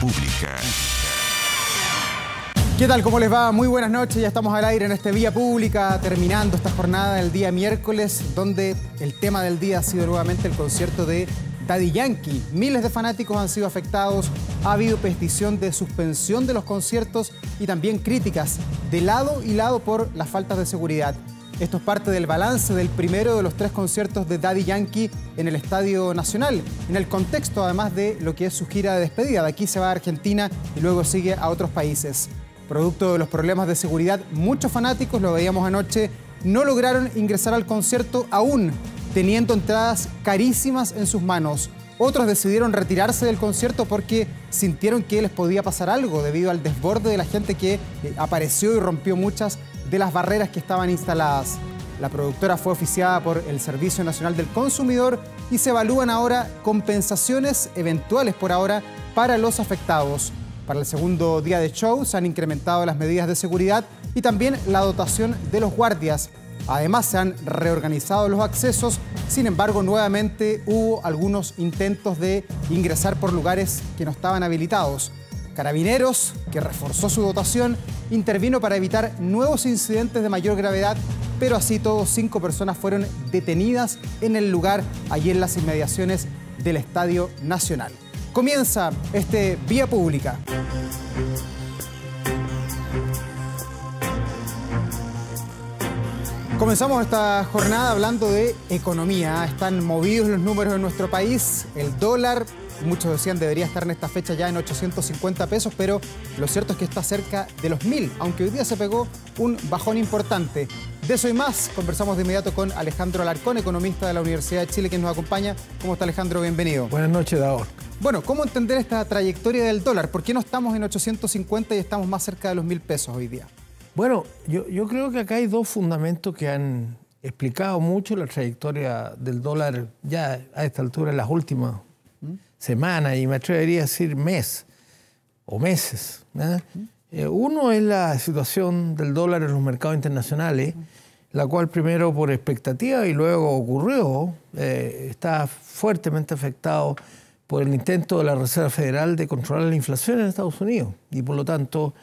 Pública. ¿Qué tal? ¿Cómo les va? Muy buenas noches. Ya estamos al aire en este Vía Pública, terminando esta jornada del día miércoles, donde el tema del día ha sido nuevamente el concierto de Daddy Yankee. Miles de fanáticos han sido afectados, ha habido petición de suspensión de los conciertos y también críticas de lado y lado por las faltas de seguridad. Esto es parte del balance del primero de los tres conciertos de Daddy Yankee en el Estadio Nacional, en el contexto además de lo que es su gira de despedida. De aquí se va a Argentina y luego sigue a otros países. Producto de los problemas de seguridad, muchos fanáticos, lo veíamos anoche, no lograron ingresar al concierto aún, teniendo entradas carísimas en sus manos. Otros decidieron retirarse del concierto porque sintieron que les podía pasar algo debido al desborde de la gente que eh, apareció y rompió muchas de las barreras que estaban instaladas. La productora fue oficiada por el Servicio Nacional del Consumidor y se evalúan ahora compensaciones eventuales por ahora para los afectados. Para el segundo día de show se han incrementado las medidas de seguridad y también la dotación de los guardias. Además se han reorganizado los accesos, sin embargo nuevamente hubo algunos intentos de ingresar por lugares que no estaban habilitados. Carabineros, que reforzó su dotación, intervino para evitar nuevos incidentes de mayor gravedad, pero así todos cinco personas fueron detenidas en el lugar, allí en las inmediaciones del Estadio Nacional. Comienza este Vía Pública. Comenzamos esta jornada hablando de economía. Están movidos los números en nuestro país. El dólar muchos decían debería estar en esta fecha ya en 850 pesos, pero lo cierto es que está cerca de los 1000, aunque hoy día se pegó un bajón importante. De eso y más, conversamos de inmediato con Alejandro Alarcón, economista de la Universidad de Chile, quien nos acompaña. ¿Cómo está Alejandro? Bienvenido. Buenas noches, Davor. Bueno, ¿cómo entender esta trayectoria del dólar? ¿Por qué no estamos en 850 y estamos más cerca de los 1000 pesos hoy día? Bueno, yo, yo creo que acá hay dos fundamentos que han explicado mucho la trayectoria del dólar ya a esta altura en las últimas semana y me atrevería a decir mes o meses. ¿eh? Eh, uno es la situación del dólar en los mercados internacionales, la cual primero por expectativa y luego ocurrió, eh, está fuertemente afectado por el intento de la Reserva Federal de controlar la inflación en Estados Unidos y por lo tanto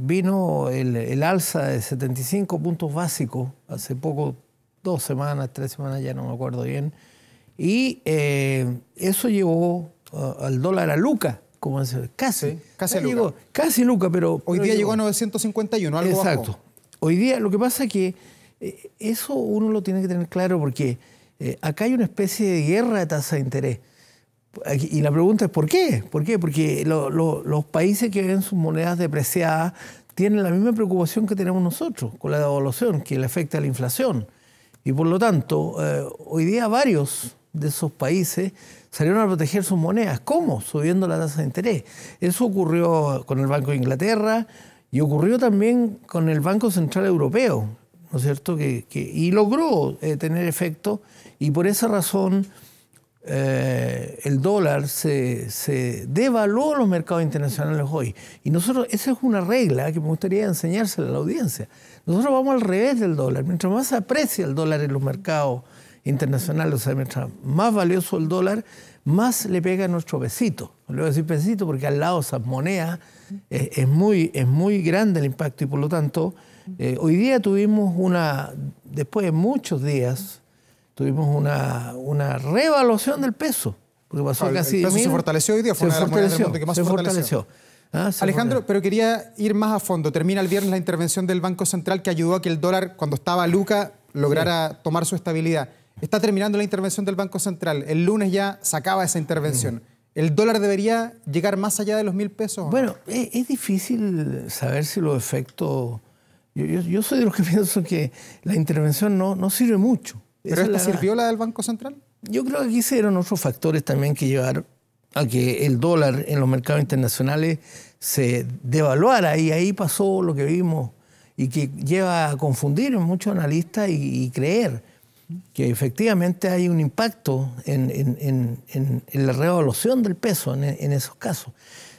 vino el, el alza de 75 puntos básicos hace poco, dos semanas, tres semanas, ya no me acuerdo bien, y eh, eso llevó al dólar a Luca, como se casi. casi, Luca. casi Luca, pero... Hoy día llegó a 951, algo Exacto. Hoy día lo que pasa es que eh, eso uno lo tiene que tener claro porque eh, acá hay una especie de guerra de tasa de interés. y la pregunta es ¿por qué? ¿Por qué? Porque los países que ven sus monedas depreciadas tienen la misma preocupación que tenemos nosotros con la devaluación, que le afecta a la inflación. Y por lo tanto, hoy día varios de esos países salieron a proteger sus monedas. ¿Cómo? Subiendo la tasa de interés. Eso ocurrió con el Banco de Inglaterra y ocurrió también con el Banco Central Europeo, ¿no es cierto? Que, y logró eh, tener efecto y por esa razón eh, el dólar se, se devaluó en los mercados internacionales hoy. Y nosotros, esa es una regla que me gustaría enseñársela a la audiencia. Nosotros vamos al revés del dólar. Mientras más se aprecia el dólar en los mercados internacional, o sea, mientras más valioso el dólar, más le pega a nuestro pesito. Le voy a decir pesito porque al lado esas monedas eh, es, muy, es muy grande el impacto y por lo tanto, eh, hoy día tuvimos una, después de muchos días, tuvimos una, una revaluación del peso. Porque ah, el peso se fortaleció hoy día, fue una de las que más se fortaleció. Ah, Alejandro, pero quería ir más a fondo. Termina el viernes la intervención del Banco Central que ayudó a que el dólar, cuando estaba Luca, lograra tomar su estabilidad. Está terminando la intervención del Banco Central. El lunes ya sacaba esa intervención. ¿El dólar debería llegar más allá de los mil pesos? Bueno, e, es, difícil saber si los efectos... Yo, soy de los que pienso que la intervención no, no sirve mucho. ¿Pero esta sirvió la del Banco Central? Yo creo que aquí eran otros factores también que llevaron a que el dólar en los mercados internacionales se devaluara y ahí pasó lo que vimos y que lleva a confundir a muchos analistas y creer que efectivamente hay un impacto en, la revaluación del peso en, esos casos.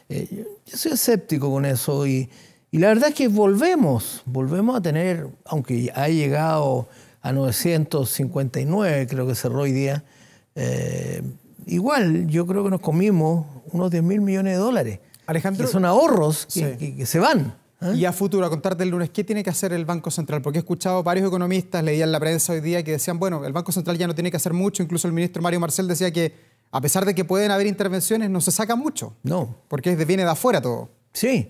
Eh, yo, soy escéptico con eso y, la verdad es que volvemos, volvemos a tener, aunque ha llegado a 959, creo que cerró hoy día, eh, igual yo creo que nos comimos unos 10 mil millones de dólares. Alejandro. Que son ahorros que se van. ¿Eh? Y a futuro, a contarte el lunes, ¿qué tiene que hacer el Banco Central? Porque he escuchado varios economistas, leía en la prensa hoy día, que decían, bueno, el Banco Central ya no tiene que hacer mucho, incluso el ministro Mario Marcel decía que a pesar de que pueden haber intervenciones, no se saca mucho. No. Porque viene de afuera todo. Sí,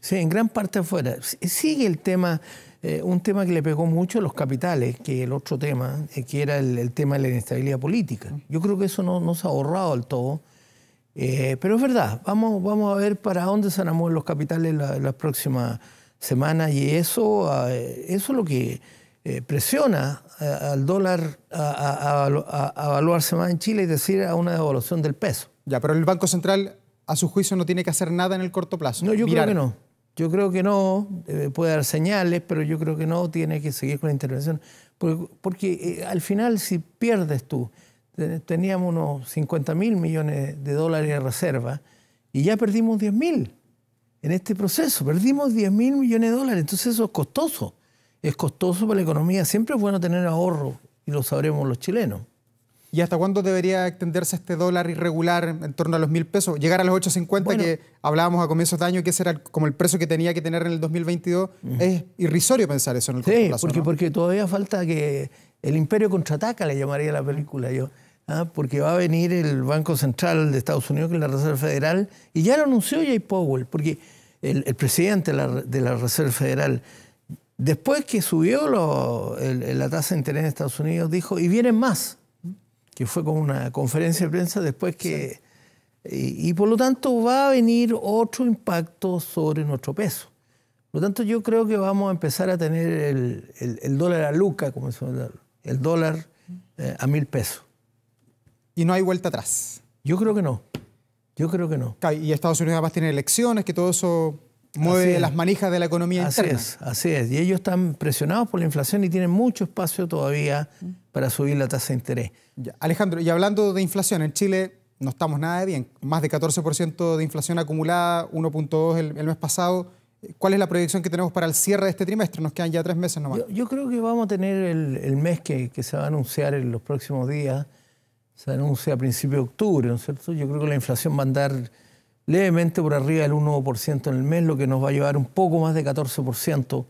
sí, en gran parte afuera. Sigue el tema, eh, un tema que le pegó mucho a los capitales, que el otro tema, eh, que era el, tema de la inestabilidad política. Mm. Yo creo que eso no, nos se ha ahorrado al todo. Eh, pero es verdad, vamos, vamos a ver para dónde se van a los capitales las próximas semanas y eso, ah, eh, eso es lo que eh, presiona al dólar a, a, evaluarse más en Chile y decir a una devaluación del peso. Ya, pero el Banco Central, a su juicio, no tiene que hacer nada en el corto plazo. No, yo creo que no. Yo creo que no, puede dar señales, pero yo creo que no tiene que seguir con la intervención. Porque, al final, si pierdes tú eh, teníamos unos 50 mil millones de dólares de reserva y ya perdimos 10 mil en este proceso. Perdimos 10 mil millones de dólares, entonces eso es costoso. Es costoso para la economía. Siempre es bueno tener ahorro y lo sabremos los chilenos. ¿Y hasta cuándo debería extenderse este dólar irregular en torno a los mil pesos? Llegar a los 8.50 que hablábamos a comienzos de año, que ese era como el precio que tenía que tener en el 2022. Mm. Es irrisorio pensar eso en el corto plazo, porque, porque todavía falta que el imperio contraataca, le llamaría la película yo. ¿ah? porque va a venir el Banco Central de Estados Unidos, que es la Reserva Federal, y ya lo anunció Jay Powell, porque el, presidente de la, Reserva Federal, después que subió la tasa de interés en Estados Unidos, dijo, y vienen más, que fue con una conferencia de prensa después que... Y, por lo tanto va a venir otro impacto sobre nuestro peso. Por lo tanto, yo creo que vamos a empezar a tener el, dólar a luca, como se llama, el dólar eh, a mil pesos y no hay vuelta atrás. Yo creo que no. Yo creo que no. Y Estados Unidos además tiene elecciones, que todo eso mueve las manijas de la economía así interna. Así es, así es. Y ellos están presionados por la inflación y tienen mucho espacio todavía para subir la tasa de interés. Alejandro, y hablando de inflación, en Chile no estamos nada de bien. Más de 14% de inflación acumulada, 1.2 el, mes pasado. ¿Cuál es la proyección que tenemos para el cierre de este trimestre? Nos quedan ya tres meses nomás. Yo, creo que vamos a tener el, mes que, se va a anunciar en los próximos días se anuncia a principios de octubre, ¿no es cierto? Yo creo que la inflación va a andar levemente por arriba del 1% en el mes, lo que nos va a llevar un poco más de 14%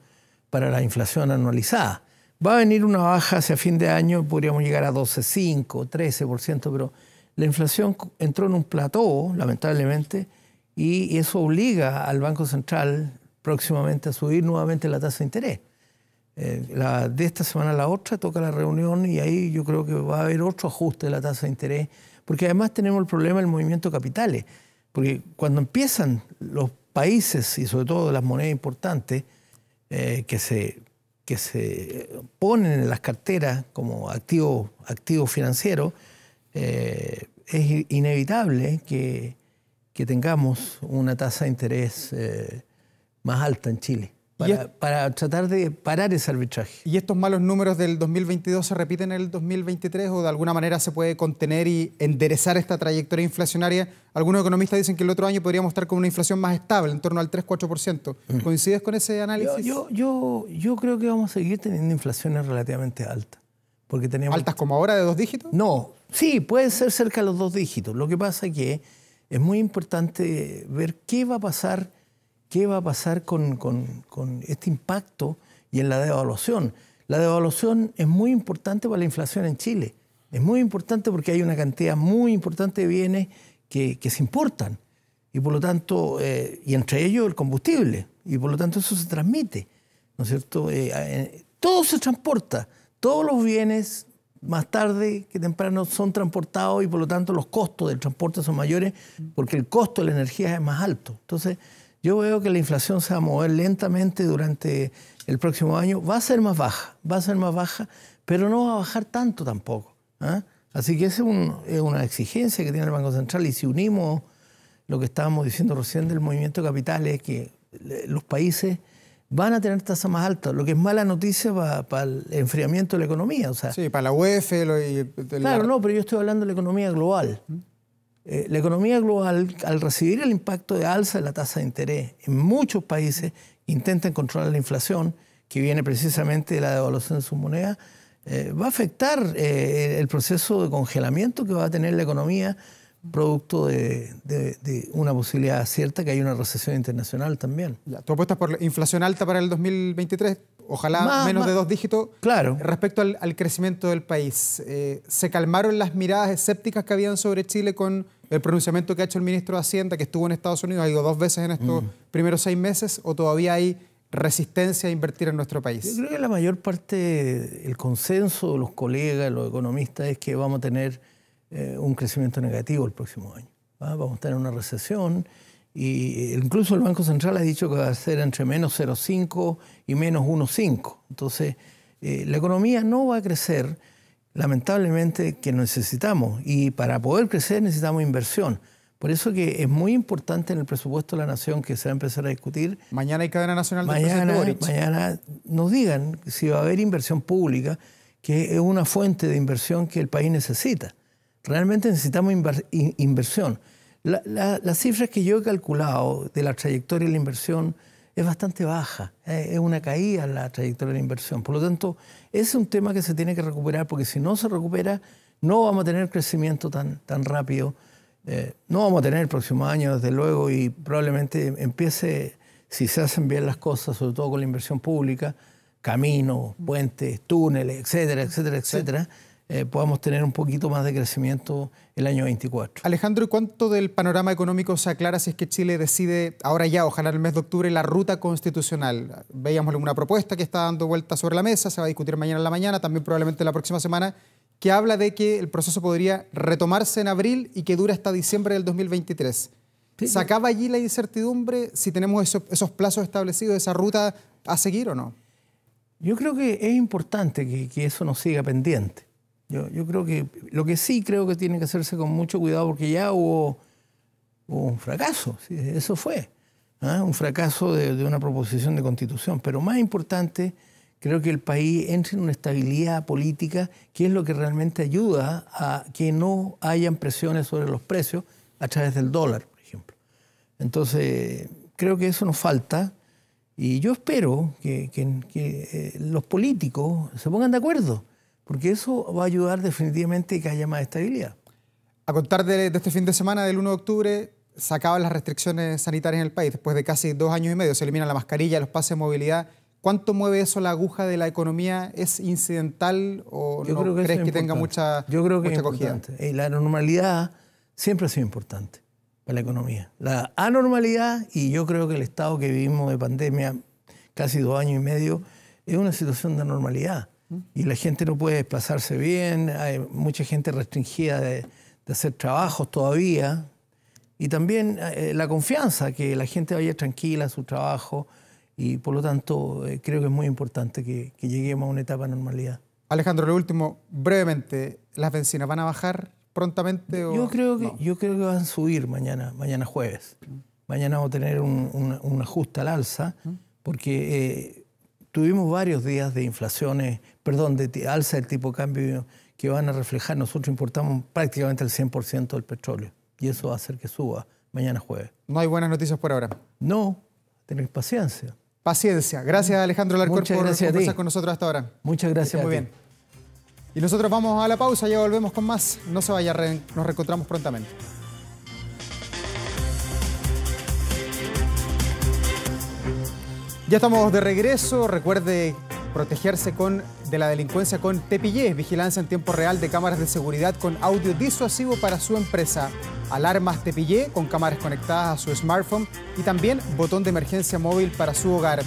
para la inflación anualizada. Va a venir una baja hacia fin de año, podríamos llegar a 12, 5, 13%, pero la inflación entró en un plató, lamentablemente, y eso obliga al Banco Central próximamente a subir nuevamente la tasa de interés. Eh, de esta semana a la otra toca la reunión y ahí yo creo que va a haber otro ajuste de la tasa de interés, porque además tenemos el problema del movimiento de capitales, porque cuando empiezan los países y sobre todo las monedas importantes eh, que, se, que se ponen en las carteras como activos financieros, eh, es inevitable que, que, tengamos una tasa de interés más alta en Chile para, tratar de parar ese arbitraje. ¿Y estos malos números del 2022 se repiten en el 2023 o de alguna manera se puede contener y enderezar esta trayectoria inflacionaria? Algunos economistas dicen que el otro año podríamos estar con una inflación más estable, en torno al 3-4%. Mm. ¿Coincides con ese análisis? Yo, yo, yo, creo que vamos a seguir teniendo inflaciones relativamente altas. Porque ¿Altas como ahora de dos dígitos? No, sí, puede ser cerca de los dos dígitos. Lo que pasa es que es muy importante ver qué va a pasar qué va a pasar con, este impacto y en la devaluación. La devaluación es muy importante para la inflación en Chile. Es muy importante porque hay una cantidad muy importante de bienes que, se importan. Y por lo tanto, eh, y entre ellos el combustible. Y por lo tanto eso se transmite. ¿No es cierto? Eh, eh, todo se transporta. Todos los bienes, más tarde que temprano, son transportados y por lo tanto los costos del transporte son mayores porque el costo de la energía es más alto. Entonces, yo veo que la inflación se va a mover lentamente durante el próximo año. Va a ser más baja, va a ser más baja, pero no va a bajar tanto tampoco. ¿ah? Así que esa es, una exigencia que tiene el Banco Central y si unimos lo que estábamos diciendo recién del movimiento de es que los países van a tener tasas más altas, lo que es mala noticia para, el enfriamiento de la economía. sí, para la UEF. claro, no, pero yo estoy hablando de la economía global. Eh, la economía global, al recibir el impacto de alza de la tasa de interés en muchos países, intenta controlar la inflación, que viene precisamente de la devaluación de sus monedas, eh, va a afectar eh, el proceso de congelamiento que va a tener la economía, producto de, una posibilidad cierta que hay una recesión internacional también. ¿Tú por inflación alta para el 2023? ojalá menos de dos dígitos. Claro. Respecto al, crecimiento del país, eh, ¿se calmaron las miradas escépticas que habían sobre Chile con el pronunciamiento que ha hecho el ministro de Hacienda, que estuvo en Estados Unidos, ha ido dos veces en estos mm. primeros seis meses, o todavía hay resistencia a invertir en nuestro país? Yo creo que la mayor parte, el consenso de los colegas, los economistas, es que vamos a tener eh, un crecimiento negativo el próximo año. ¿Ah? Vamos a tener una recesión y incluso el Banco Central ha dicho que va a ser entre menos 0,5 y menos 1,5. Entonces, eh, la economía no va a crecer, lamentablemente, que necesitamos. Y para poder crecer necesitamos inversión. Por eso que es muy importante en el presupuesto de la nación que se va a empezar a discutir. Mañana hay cadena nacional de mañana, mañana nos digan si va a haber inversión pública, que es una fuente de inversión que el país necesita. Realmente necesitamos inversión las cifras que yo he calculado de la trayectoria de la inversión es bastante baja, eh, es una caída la trayectoria de la inversión. Por lo tanto, es un tema que se tiene que recuperar, porque si no se recupera, no vamos a tener crecimiento tan, tan rápido. Eh, no vamos a tener el próximo año, desde luego, y probablemente empiece, si se hacen bien las cosas, sobre todo con la inversión pública, caminos, puentes, túneles, etcétera, etcétera, etcétera. Eh, podamos tener un poquito más de crecimiento el año 24. Alejandro, ¿y cuánto del panorama económico se aclara si es que Chile decide ahora ya, ojalá el mes de octubre, la ruta constitucional? Veíamos una propuesta que está dando vuelta sobre la mesa, se va a discutir mañana en la mañana, también probablemente la próxima semana, que habla de que el proceso podría retomarse en abril y que dura hasta diciembre del 2023. ¿Sacaba allí la incertidumbre si tenemos esos, plazos establecidos, esa ruta a seguir o no? Yo creo que es importante que eso nos siga pendiente. Yo, creo que lo que sí creo que tiene que hacerse con mucho cuidado, porque ya hubo, un fracaso, eso fue, ¿ah? un fracaso de, una proposición de constitución. Pero más importante, creo que el país entre en una estabilidad política, que es lo que realmente ayuda a que no hayan presiones sobre los precios a través del dólar, por ejemplo. Entonces, creo que eso nos falta. Y yo espero que eh, los políticos se pongan de acuerdo porque eso va a ayudar definitivamente a que haya más estabilidad. A contar de, este fin de semana, del 1 de octubre, se acaban las restricciones sanitarias en el país. Después de casi dos años y medio se eliminan la mascarilla, los pases de movilidad. ¿Cuánto mueve eso la aguja de la economía? ¿Es incidental o creo que crees que tenga mucha Yo creo que es importante. Eh, la normalidad siempre ha sido importante para la economía. La anormalidad, y yo creo que el estado que vivimos de pandemia casi dos años y medio, es una situación de anormalidad y la gente no puede desplazarse bien, hay mucha gente restringida de, hacer trabajos todavía, y también eh, la confianza, que la gente vaya tranquila a su trabajo, y por lo tanto eh, creo que es muy importante que, lleguemos a una etapa de normalidad. Alejandro, lo último, brevemente, ¿las bencinas van a bajar prontamente? O... Yo, creo que, yo creo que van a subir mañana, mañana jueves. Mañana vamos a tener un, un, ajuste al alza, ¿Mm? porque... Eh, tuvimos varios días de inflaciones, perdón, de alza del tipo de cambio que van a reflejar. Nosotros importamos prácticamente el 100% del petróleo y eso va a hacer que suba mañana jueves. No hay buenas noticias por ahora. No, tener paciencia. Paciencia. Gracias Alejandro Larcor por conversar con nosotros hasta ahora. Muchas gracias. Muy bien. Y nosotros vamos a la pausa, ya volvemos con más. No se vaya, nos reencontramos prontamente. Ya estamos de regreso. Recuerde protegerse con, de la delincuencia con TPIE, vigilancia en tiempo real de cámaras de seguridad con audio disuasivo para su empresa, alarmas TPIE con cámaras conectadas a su smartphone y también botón de emergencia móvil para su hogar.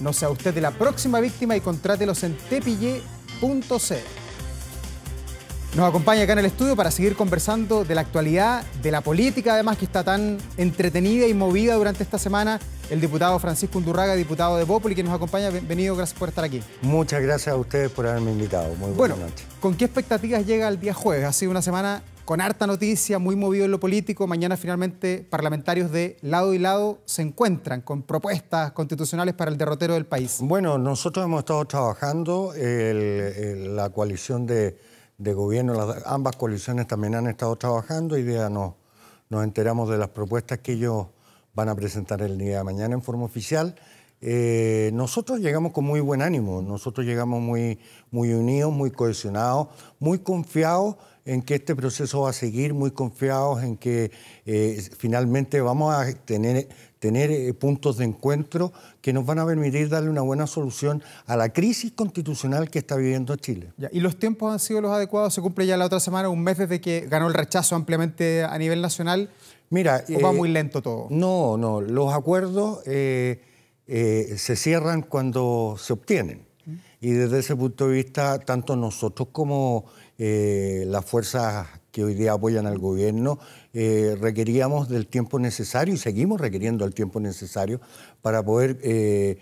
No sea usted de la próxima víctima y contrátelos en tepille.c. Nos acompaña acá en el estudio para seguir conversando de la actualidad, de la política además que está tan entretenida y movida durante esta semana, el diputado Francisco Undurraga, diputado de Bópoli, que nos acompaña. Bienvenido, gracias por estar aquí. Muchas gracias a ustedes por haberme invitado. Muy buenas bueno, ¿con qué expectativas llega el día jueves? Ha sido una semana con harta noticia, muy movido en lo político. Mañana finalmente parlamentarios de lado y lado se encuentran con propuestas constitucionales para el derrotero del país. Bueno, nosotros hemos estado trabajando la coalición de de gobierno, las, ambas coaliciones también han estado trabajando y ya nos, enteramos de las propuestas que ellos van a presentar el día de mañana en forma oficial. Eh, nosotros llegamos con muy buen ánimo, nosotros llegamos muy, muy unidos, muy cohesionados, muy confiados en que este proceso va a seguir, muy confiados en que eh, finalmente vamos a tener tener eh, puntos de encuentro que nos van a permitir darle una buena solución a la crisis constitucional que está viviendo Chile. ¿Y los tiempos han sido los adecuados? ¿Se cumple ya la otra semana, un mes desde que ganó el rechazo ampliamente a nivel nacional? Mira, va eh, muy lento todo? No, no, los acuerdos eh, se cierran cuando se obtienen. Mm. Y desde ese punto de vista, tanto nosotros como las fuerzas que hoy día apoyan al gobierno eh, requeríamos del tiempo necesario y seguimos requiriendo el tiempo necesario para poder eh,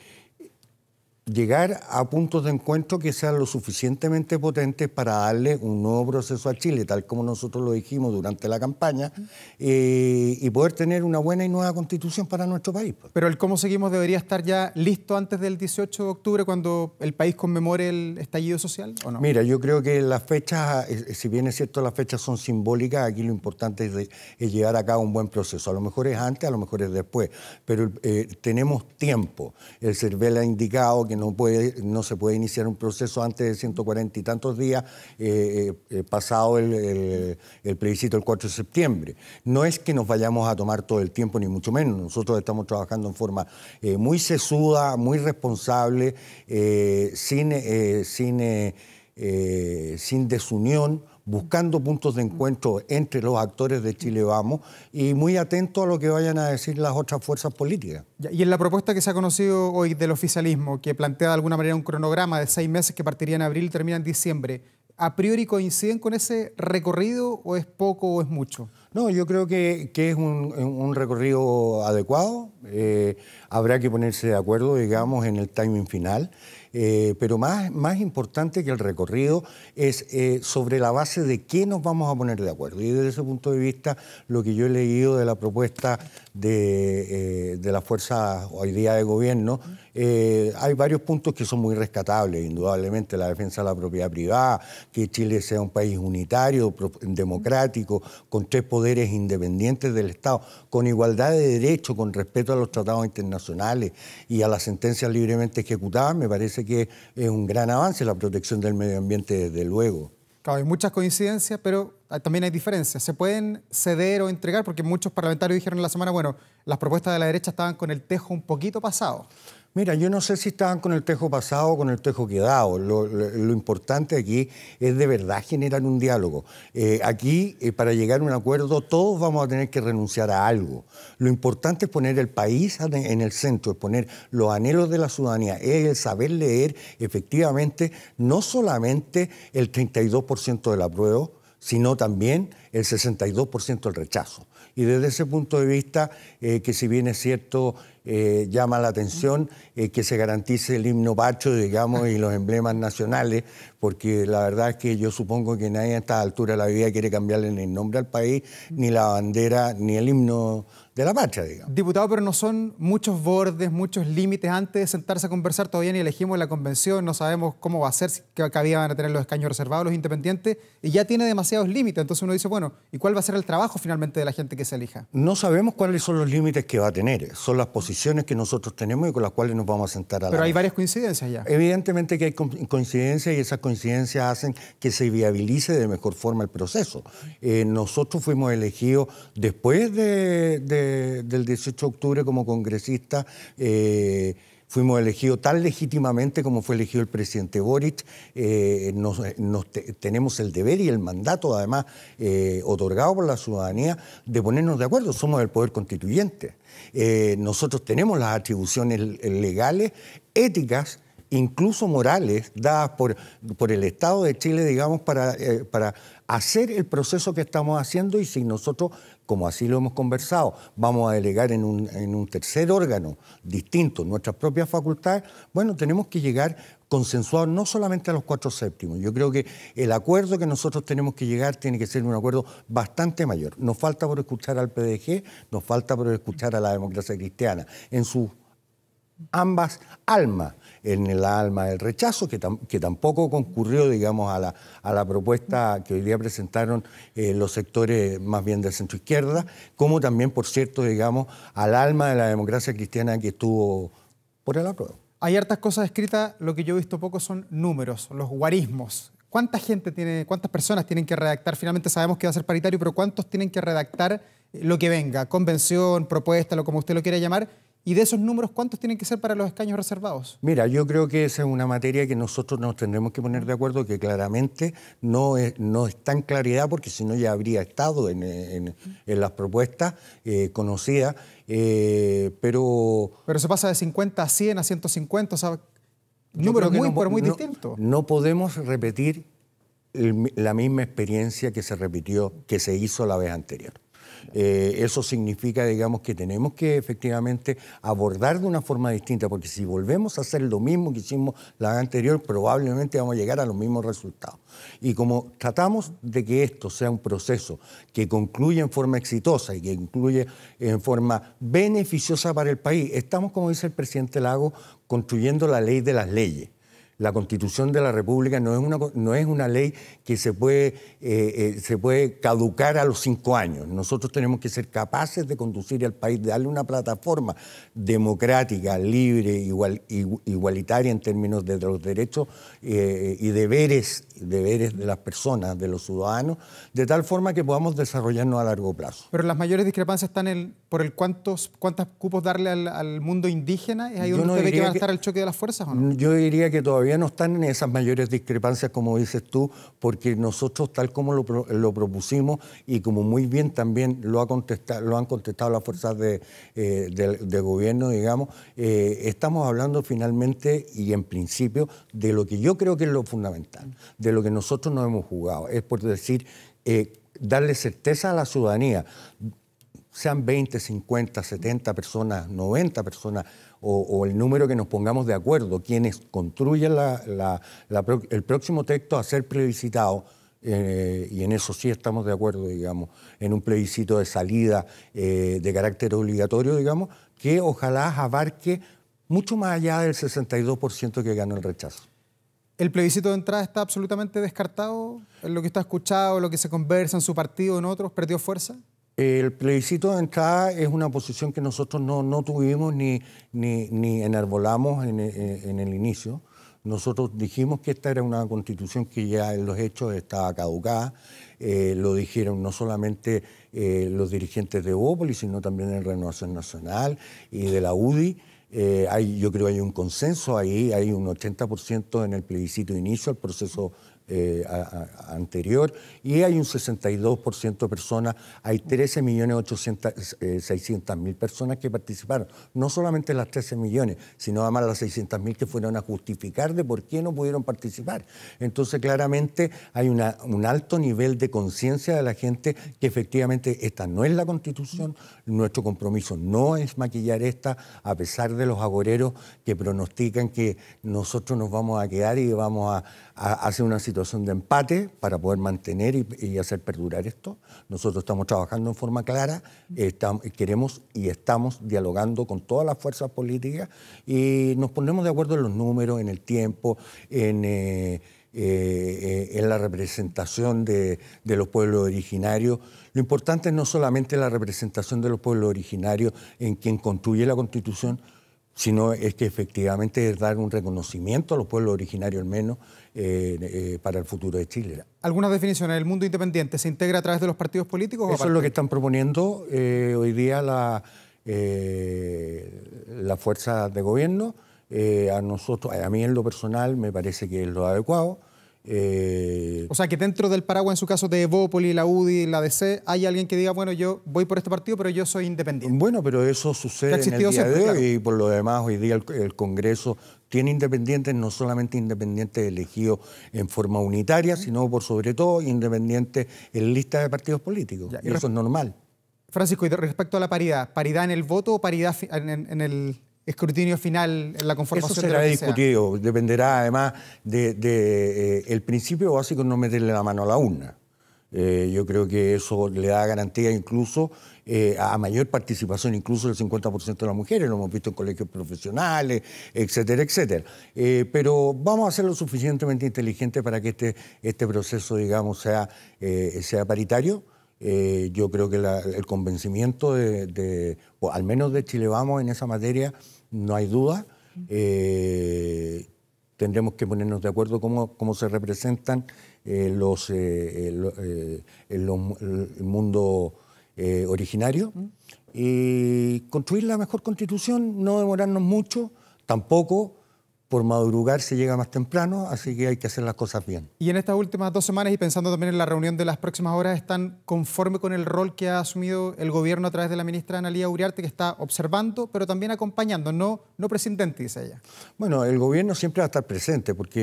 llegar a puntos de encuentro que sean lo suficientemente potentes para darle un nuevo proceso a Chile, tal como nosotros lo dijimos durante la campaña, eh, y poder tener una buena y nueva constitución para nuestro país. Pues. Pero el cómo seguimos debería estar ya listo antes del 18 de octubre, cuando el país conmemore el estallido social, ¿o no? Mira, yo creo que las fechas, eh, eh, si bien es cierto las fechas son simbólicas, aquí lo importante es, llegar a cabo un buen proceso. A lo mejor es antes, a lo mejor es después, pero tenemos tiempo. El CERVEL ha indicado que no, puede, no se puede iniciar un proceso antes de 140 y tantos días eh, eh, eh, pasado el, el, plebiscito el 4 de septiembre. No es que nos vayamos a tomar todo el tiempo, ni mucho menos. Nosotros estamos trabajando en forma muy sesuda, muy responsable, sin, sin desunión buscando puntos de encuentro entre los actores de Chile Vamos y muy atento a lo que vayan a decir las otras fuerzas políticas. Y en la propuesta que se ha conocido hoy del oficialismo, que plantea de alguna manera un cronograma de seis meses que partiría en abril y termina en diciembre, ¿a priori coinciden con ese recorrido o es poco o es mucho? No, yo creo que, es un, recorrido adecuado. Eh, habrá que ponerse de acuerdo, digamos, en el timing final. Eh, pero más, importante que el recorrido es eh, sobre la base de qué nos vamos a poner de acuerdo. Y desde ese punto de vista, lo que yo he leído de la propuesta de, eh, las de la fuerza hoy día de gobierno eh, hay varios puntos que son muy rescatables, indudablemente la defensa de la propiedad privada, que Chile sea un país unitario, democrático, con tres poderes independientes del Estado, con igualdad de derecho, con respeto a los tratados internacionales y a las sentencias libremente ejecutadas, me parece que es un gran avance la protección del medio ambiente, desde luego. Claro, hay muchas coincidencias, pero también hay diferencias. ¿Se pueden ceder o entregar? Porque muchos parlamentarios dijeron en la semana, bueno, las propuestas de la derecha estaban con el tejo un poquito pasado. Mira, yo no sé si estaban con el tejo pasado o con el tejo quedado. Lo, importante aquí es de verdad generar un diálogo. Eh, aquí, eh, para llegar a un acuerdo, todos vamos a tener que renunciar a algo. Lo importante es poner el país en el centro, es poner los anhelos de la ciudadanía, es el saber leer efectivamente no solamente el 32% del apruebo, sino también el 62% del rechazo. Y desde ese punto de vista, eh, que si bien es cierto, eh, llama la atención eh, que se garantice el himno pacho, digamos, y los emblemas nacionales, porque la verdad es que yo supongo que nadie a esta altura de la vida quiere cambiarle ni el nombre al país, ni la bandera, ni el himno de la marcha, digamos. Diputado, pero no son muchos bordes, muchos límites. Antes de sentarse a conversar, todavía ni elegimos la convención, no sabemos cómo va a ser, que cabida van a tener los escaños reservados, los independientes, y ya tiene demasiados límites. Entonces uno dice, bueno, ¿y cuál va a ser el trabajo finalmente de la gente que se elija? No sabemos cuáles son los límites que va a tener, son las posiciones que nosotros tenemos y con las cuales nos vamos a sentar a Pero hay varias coincidencias ya. Evidentemente que hay coincidencias y esas coincidencias hacen que se viabilice de mejor forma el proceso. Eh, nosotros fuimos elegidos después de del 18 de octubre como congresista eh, fuimos elegidos tan legítimamente como fue elegido el presidente Boric. Eh, tenemos el deber y el mandato, además, eh, otorgado por la ciudadanía, de ponernos de acuerdo. Somos el poder constituyente. nosotros tenemos las atribuciones legales, éticas incluso morales, dadas por, por el Estado de Chile, digamos, para, para hacer el proceso que estamos haciendo y si nosotros como así lo hemos conversado, vamos a delegar en un, tercer órgano distinto nuestras propias facultades, bueno, tenemos que llegar consensuado no solamente a los cuatro séptimos. Yo creo que el acuerdo que nosotros tenemos que llegar tiene que ser un acuerdo bastante mayor. Nos falta por escuchar al PDG, nos falta por escuchar a la democracia cristiana en sus ambas almas. En el alma del rechazo, que, tampoco concurrió, digamos, a la, propuesta que hoy día presentaron eh, los sectores más bien del centro izquierda, como también, por cierto, digamos, al alma de la democracia cristiana que estuvo por el acuerdo. Hay hartas cosas escritas, lo que yo he visto poco son números, los guarismos. ¿Cuánta gente tiene, cuántas personas tienen que redactar? Finalmente sabemos que va a ser paritario, pero ¿cuántos tienen que redactar lo que venga? Convención, propuesta, lo como usted lo quiera llamar y de esos números, ¿cuántos tienen que ser para los escaños reservados? Mira, yo creo que esa es una materia que nosotros nos tendremos que poner de acuerdo, que claramente no, es, no está en claridad, porque si no ya habría estado en, las propuestas eh, conocidas, eh, pero... Pero se pasa de 50 a 100, a 150, o sea, números muy, no, distintos. No podemos repetir la misma experiencia que se repitió, que se hizo la vez anterior. Eh, eso significa, digamos, que tenemos que efectivamente abordar de una forma distinta, porque si volvemos a hacer lo mismo que hicimos la anterior, probablemente vamos a llegar a los mismos resultados. Y como tratamos de que esto sea un proceso que concluya en forma exitosa y que incluye en forma beneficiosa para el país, estamos, como dice el presidente Lago, construyendo la ley de las leyes. La Constitución de la República no es una, no es una ley que se puede, eh, eh, se puede caducar a los cinco años. Nosotros tenemos que ser capaces de conducir al país, de darle una plataforma democrática, libre, igualitaria en términos de los derechos eh, y deberes, deberes de las personas, de los ciudadanos, de tal forma que podamos desarrollarnos a largo plazo. Pero las mayores discrepancias están en, por el cuántos, cuántos cupos darle al, mundo indígena. ¿Es ahí donde estar el choque de las fuerzas Yo diría que todavía no están en esas mayores discrepancias, como dices tú, porque nosotros, tal como lo, propusimos y como muy bien también lo, han contestado las fuerzas de, eh, gobierno, digamos, eh, estamos hablando finalmente y en principio de lo que yo creo que es lo fundamental, de lo que nosotros nos hemos jugado. Es por decir, eh, darle certeza a la ciudadanía sean 20, 50, 70 personas, 90 personas, o, el número que nos pongamos de acuerdo, quienes construyan el próximo texto a ser plebiscitado, eh, y en eso sí estamos de acuerdo, digamos, en un plebiscito de salida eh, de carácter obligatorio, digamos, que ojalá abarque mucho más allá del 62% que gana el rechazo. ¿El plebiscito de entrada está absolutamente descartado? ¿En lo que está escuchado, lo que se conversa en su partido, en otros, perdió fuerza? El plebiscito de entrada es una posición que nosotros no, tuvimos ni, ni, enarbolamos eh, en, el inicio. Nosotros dijimos que esta era una constitución que ya en los hechos estaba caducada. Eh, lo dijeron no solamente eh, los dirigentes de Bópolis, sino también en Renovación Nacional y de la UDI. hay, yo creo que hay un consenso ahí, hay un 80% en el plebiscito de inicio al proceso eh, anterior y hay un 62% de personas, hay 13 millones eh, mil personas que participaron, no solamente las 13 millones, sino además las 600 que fueron a justificar de por qué no pudieron participar. Entonces claramente hay un alto nivel de conciencia de la gente que efectivamente esta no es la constitución, nuestro compromiso no es maquillar esta, a pesar de los agoreros que pronostican que nosotros nos vamos a quedar y vamos a, hace una situación de empate para poder mantener y, hacer perdurar esto. Nosotros estamos trabajando en forma clara, queremos y estamos dialogando con todas las fuerzas políticas y nos ponemos de acuerdo en los números, en el tiempo, en... Eh, eh, eh, en la representación de, de, los pueblos originarios. Lo importante es no solamente la representación de los pueblos originarios en quien construye la constitución, sino es que efectivamente es dar un reconocimiento a los pueblos originarios al menos eh, eh, para el futuro de Chile. ¿Algunas definiciones? ¿El mundo independiente se integra a través de los partidos políticos? Eso es lo que están proponiendo eh, hoy día la, la fuerza de gobierno. a nosotros, a mí en lo personal me parece que es lo adecuado. Eh, o sea, que dentro del paraguas, en su caso, de Evópoli, la UDI, la DC, hay alguien que diga, bueno, yo voy por este partido, pero yo soy independiente. Bueno, pero eso sucede en el día de hoy y por lo demás, hoy día el, Congreso tiene independientes, no solamente independientes elegidos en forma unitaria, sino por sobre todo independientes en lista de partidos políticos. y, eso es normal. Francisco, y respecto a la paridad, ¿paridad en el voto o paridad en el escrutinio final en la conformación Eso será discutido, dependerá además del de, eh, el principio básico no meterle la mano a la urna. Eh, yo creo que eso le da garantía incluso eh, a mayor participación, incluso del 50% de las mujeres, lo hemos visto en colegios profesionales, etcétera, etcétera. pero vamos a ser lo suficientemente inteligente para que este, este proceso, digamos, sea, sea paritario. yo creo que el convencimiento de, al menos de Chile Vamos en esa materia, no hay duda. Eh, tendremos que ponernos de acuerdo cómo, se representan eh, los, eh, el mundo originario y construir la mejor constitución, no demorarnos mucho, tampoco por madrugar se llega más temprano, así que hay que hacer las cosas bien. Y en estas últimas dos semanas, y pensando también en la reunión de las próximas horas, ¿están conforme con el rol que ha asumido el gobierno a través de la ministra Analía Uriarte, que está observando, pero también acompañando, no, no dice ella? Bueno, el gobierno siempre va a estar presente, porque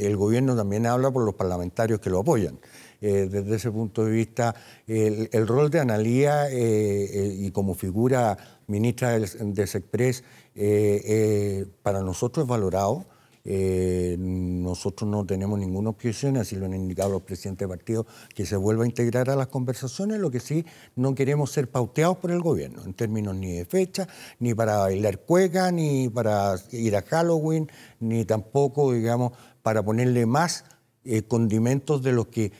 eh, el gobierno también habla por los parlamentarios que lo apoyan. Eh, desde ese punto de vista, el, rol de Analía eh, y como figura ministra de, de Sexpress, eh, eh, para nosotros es valorado. Eh, nosotros no tenemos ninguna objeción, así lo han indicado los presidentes de partido, que se vuelva a integrar a las conversaciones, lo que sí no queremos ser pauteados por el gobierno, en términos ni de fecha, ni para bailar cueca, ni para ir a Halloween, ni tampoco, digamos, para ponerle más condimentos de los que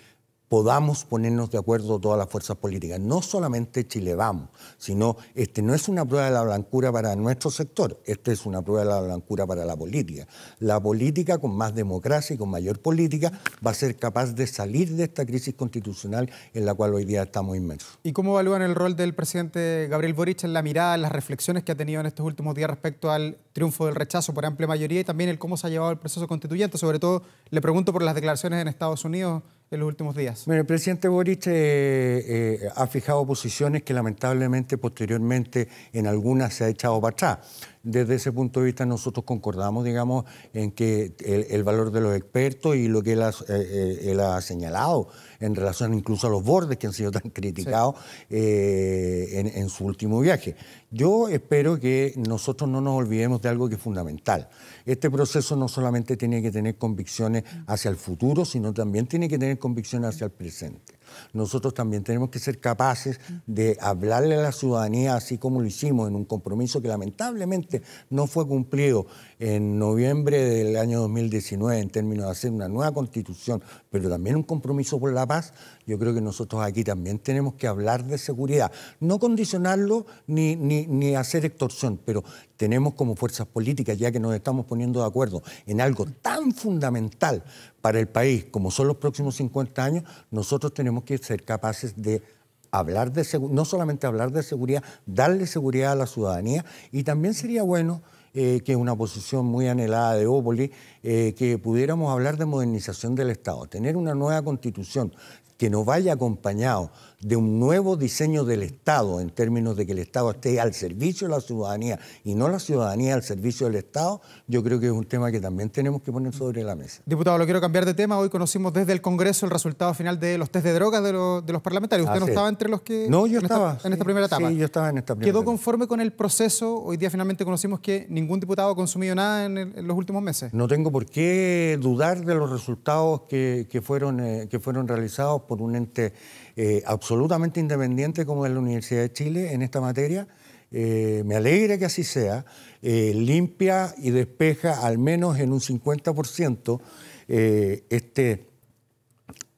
podamos ponernos de acuerdo todas las fuerzas políticas. No solamente Chile Vamos, sino este no es una prueba de la blancura para nuestro sector, este es una prueba de la blancura para la política. La política con más democracia y con mayor política va a ser capaz de salir de esta crisis constitucional en la cual hoy día estamos inmersos. ¿Y cómo evalúan el rol del presidente Gabriel Boric en la mirada, en las reflexiones que ha tenido en estos últimos días respecto al triunfo del rechazo por amplia mayoría y también el cómo se ha llevado el proceso constituyente? Sobre todo le pregunto por las declaraciones en Estados Unidos en los últimos días? Bueno, el presidente Boric eh, eh, ha fijado posiciones que lamentablemente posteriormente en algunas se ha echado para atrás desde ese punto de vista nosotros concordamos, digamos, en que el, valor de los expertos y lo que eh, eh, él ha, señalado en relación incluso a los bordes que han sido tan criticados eh, en su último viaje. Yo espero que nosotros no nos olvidemos de algo que es fundamental. Este proceso no solamente tiene que tener convicciones hacia el futuro, sino también tiene que tener convicciones hacia el presente nosotros también tenemos que ser capaces de hablarle a la ciudadanía, así como lo hicimos en un compromiso que lamentablemente no fue cumplido en noviembre del año 2019 en términos de hacer una nueva constitución, pero también un compromiso por la paz, yo creo que nosotros aquí también tenemos que hablar de seguridad. No condicionarlo ni, ni, hacer extorsión, pero tenemos como fuerzas políticas, ya que nos estamos poniendo de acuerdo en algo tan fundamental para el país como son los próximos 50 años, nosotros tenemos que ser capaces de hablar de no solamente hablar de seguridad, darle seguridad a la ciudadanía y también sería bueno eh, que es una posición muy anhelada de Ópoli, eh, que pudiéramos hablar de modernización del Estado, tener una nueva constitución que nos vaya acompañado de un nuevo diseño del Estado, en términos de que el Estado esté al servicio de la ciudadanía y no la ciudadanía al servicio del Estado, yo creo que es un tema que también tenemos que poner sobre la mesa. Diputado, lo quiero cambiar de tema. Hoy conocimos desde el Congreso el resultado final de los test de drogas de, los parlamentarios. ¿Usted no estaba entre los que... No, yo estaba. en esta primera etapa. Sí, yo estaba en esta primera ¿Quedó conforme con el proceso? Hoy día finalmente conocimos que ningún diputado ha consumido nada en, los últimos meses. No tengo por qué dudar de los resultados que, fueron, eh, que fueron realizados por un ente eh, absolutamente independiente como es la Universidad de Chile en esta materia. Eh, me alegra que así sea, eh, limpia y despeja al menos en un 50% este,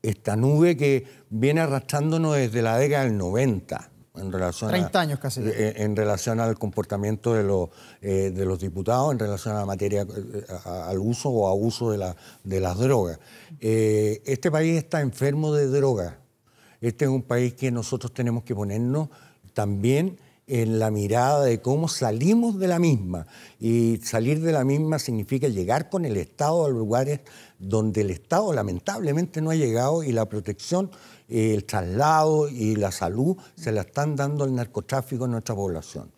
esta nube que viene arrastrándonos desde la década del 90 en relación 30 años casi. en, relación al comportamiento de los, de los diputados, en relación a la materia, al uso o abuso de, la, de las drogas. este país está enfermo de drogas. Este es un país que nosotros tenemos que ponernos también en la mirada de cómo salimos de la misma. Y salir de la misma significa llegar con el Estado a lugares donde el Estado lamentablemente no ha llegado y la protección, eh, el traslado y la salud se la están dando al narcotráfico en nuestra población.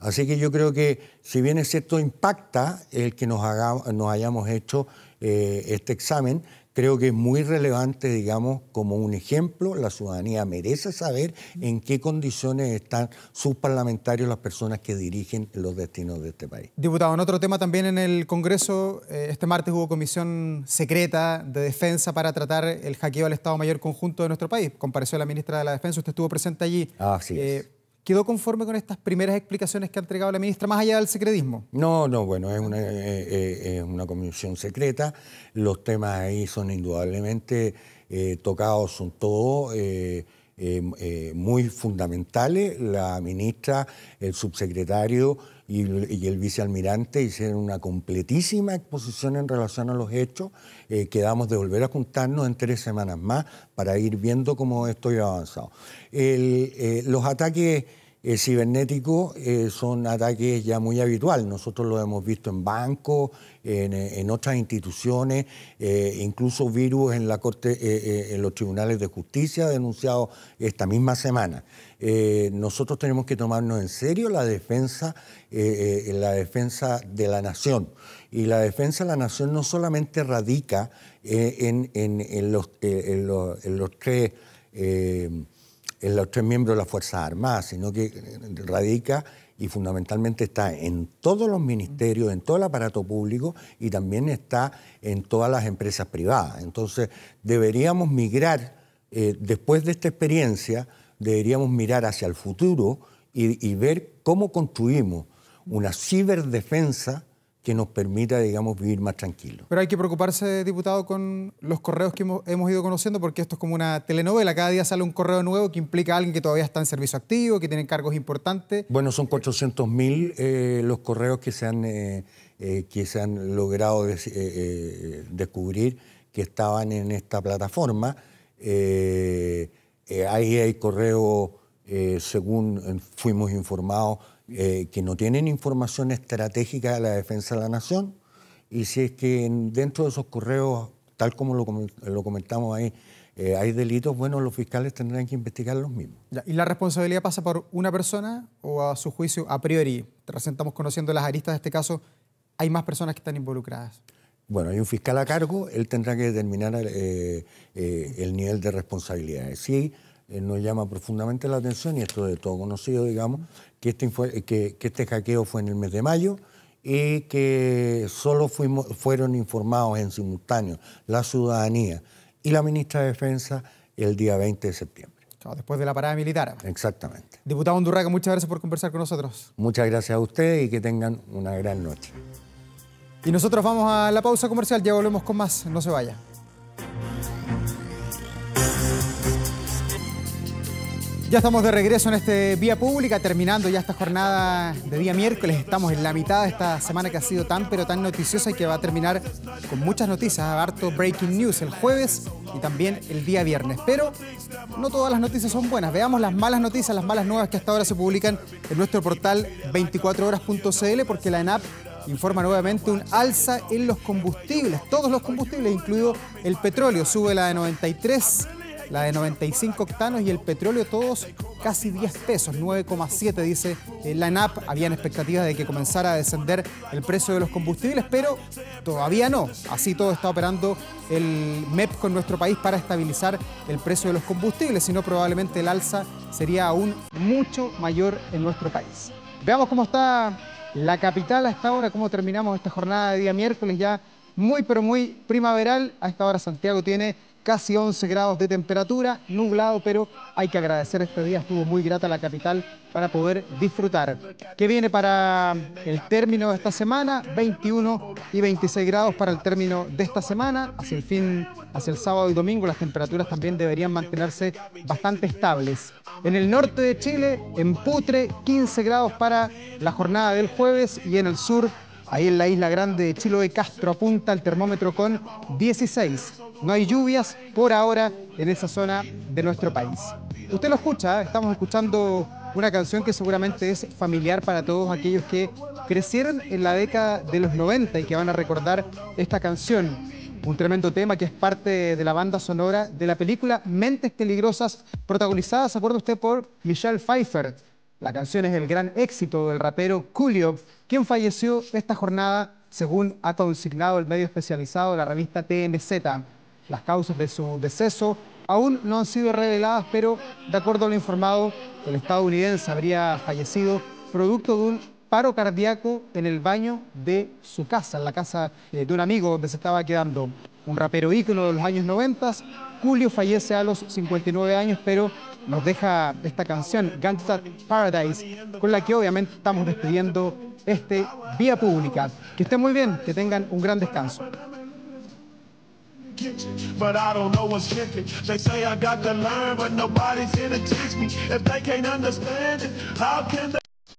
Así que yo creo que si bien es cierto impacta el que nos, hayamos hecho eh, este examen, Creo que es muy relevante, digamos, como un ejemplo, la ciudadanía merece saber en qué condiciones están sus parlamentarios, las personas que dirigen los destinos de este país. Diputado, en otro tema también en el Congreso, eh, este martes hubo comisión secreta de defensa para tratar el hackeo al Estado Mayor conjunto de nuestro país. Compareció la ministra de la Defensa, usted estuvo presente allí. Ah, sí, eh, ¿Quedó conforme con estas primeras explicaciones que ha entregado la ministra, más allá del secretismo? No, no, bueno, es una, eh, eh, una comisión secreta. Los temas ahí son indudablemente eh, tocados, son todos muy fundamentales. La ministra, el subsecretario, y, el vicealmirante hicieron una completísima exposición en relación a los hechos. Eh, quedamos de volver a juntarnos en tres semanas más para ir viendo cómo esto ya ha avanzado. Eh, los ataques eh, cibernéticos son ataques ya muy habituales. Nosotros los hemos visto en bancos, en, otras instituciones, incluso virus en en los tribunales de justicia denunciados esta misma semana. Eh, nosotros tenemos que tomarnos en serio la defensa, eh, eh, la defensa de la nación. Y la defensa de la nación no solamente radica en, los, tres... miembros de las Fuerzas Armadas, sino que radica y fundamentalmente está en todos los ministerios, en todo el aparato público y también está en todas las empresas privadas. Entonces, deberíamos migrar, después de esta experiencia, deberíamos mirar hacia el futuro y, ver cómo construimos una ciberdefensa que nos permita, digamos, vivir más tranquilos. Pero hay que preocuparse, diputado, con los correos que hemos, ido conociendo, porque esto es como una telenovela. Cada día sale un correo nuevo que implica a alguien que todavía está en servicio activo, que tiene cargos importantes. Bueno, son 400.000 eh, los correos que se han, eh, eh, que se han logrado descubrir que estaban en esta plataforma. Eh, ahí hay correos, eh, según fuimos informados, eh, que no tienen información estratégica de la defensa de la nación. Y si es que dentro de esos correos, tal como lo, comentamos ahí, hay delitos, bueno, los fiscales tendrán que investigar los mismos. ¿Y la responsabilidad pasa por una persona o a su juicio a priori? Recién estamos conociendo las aristas de este caso, hay más personas que están involucradas. Bueno, hay un fiscal a cargo, él tendrá que determinar eh, eh, el nivel de responsabilidades. Sí, eh, nos llama profundamente la atención, y esto de todo conocido, digamos, que este, que, este hackeo fue en el mes de mayo y que solo fuimos, fueron informados en simultáneo la ciudadanía y la ministra de Defensa el día 20 de septiembre. Después de la parada militar. Exactamente. Diputado Hondurraga, muchas gracias por conversar con nosotros. Muchas gracias a ustedes y que tengan una gran noche. Y nosotros vamos a la pausa comercial, ya volvemos con más, no se vaya. Ya estamos de regreso en este Vía Pública, terminando ya esta jornada de día miércoles. Estamos en la mitad de esta semana que ha sido tan pero tan noticiosa y que va a terminar con muchas noticias, harto breaking news el jueves y también el día viernes. Pero no todas las noticias son buenas. Veamos las malas noticias, las malas nuevas que hasta ahora se publican en nuestro portal 24horas.cl porque la ENAP informa nuevamente un alza en los combustibles, todos los combustibles, incluido el petróleo, sube la de 93, la de 95 octanos y el petróleo todos casi 10 pesos, 9,7 dice eh, la ANAP. Habían expectativas de que comenzara a descender el precio de los combustibles, pero todavía no. Así todo está operando el MEP con nuestro país para estabilizar el precio de los combustibles, sino probablemente el alza sería aún mucho mayor en nuestro país. Veamos cómo está la capital a esta hora, ¿cómo terminamos esta jornada de día miércoles? Ya muy, pero muy primaveral. A esta hora Santiago tiene casi 11 grados de temperatura, nublado, pero hay que agradecer este día, estuvo muy grata la capital para poder disfrutar. ¿Qué viene para el término de esta semana? 21 y 26 grados para el término de esta semana. Hacia el fin, hacia el sábado y domingo, las temperaturas también deberían mantenerse bastante estables. En el norte de Chile, en Putre, 15 grados para la jornada del jueves y en el sur, Ahí en la isla grande de Chiloé, Castro apunta el termómetro con 16. No hay lluvias por ahora en esa zona de nuestro país. Usted lo escucha, ¿eh? estamos escuchando una canción que seguramente es familiar para todos aquellos que crecieron en la década de los 90 y que van a recordar esta canción. Un tremendo tema que es parte de la banda sonora de la película Mentes Peligrosas, protagonizada, ¿se acuerda usted? Por Michelle Pfeiffer, la canción es el gran éxito del rapero Julio, quien falleció esta jornada según ha consignado el medio especializado la revista TMZ. Las causas de su deceso aún no han sido reveladas, pero de acuerdo a lo informado, el estadounidense habría fallecido producto de un paro cardíaco en el baño de su casa, en la casa eh, de un amigo donde se estaba quedando. Un rapero ícono de los años 90, Julio fallece a los 59 años, pero nos deja esta canción, Gangsta Paradise, con la que obviamente estamos despidiendo este Vía Pública. Que estén muy bien, que tengan un gran descanso.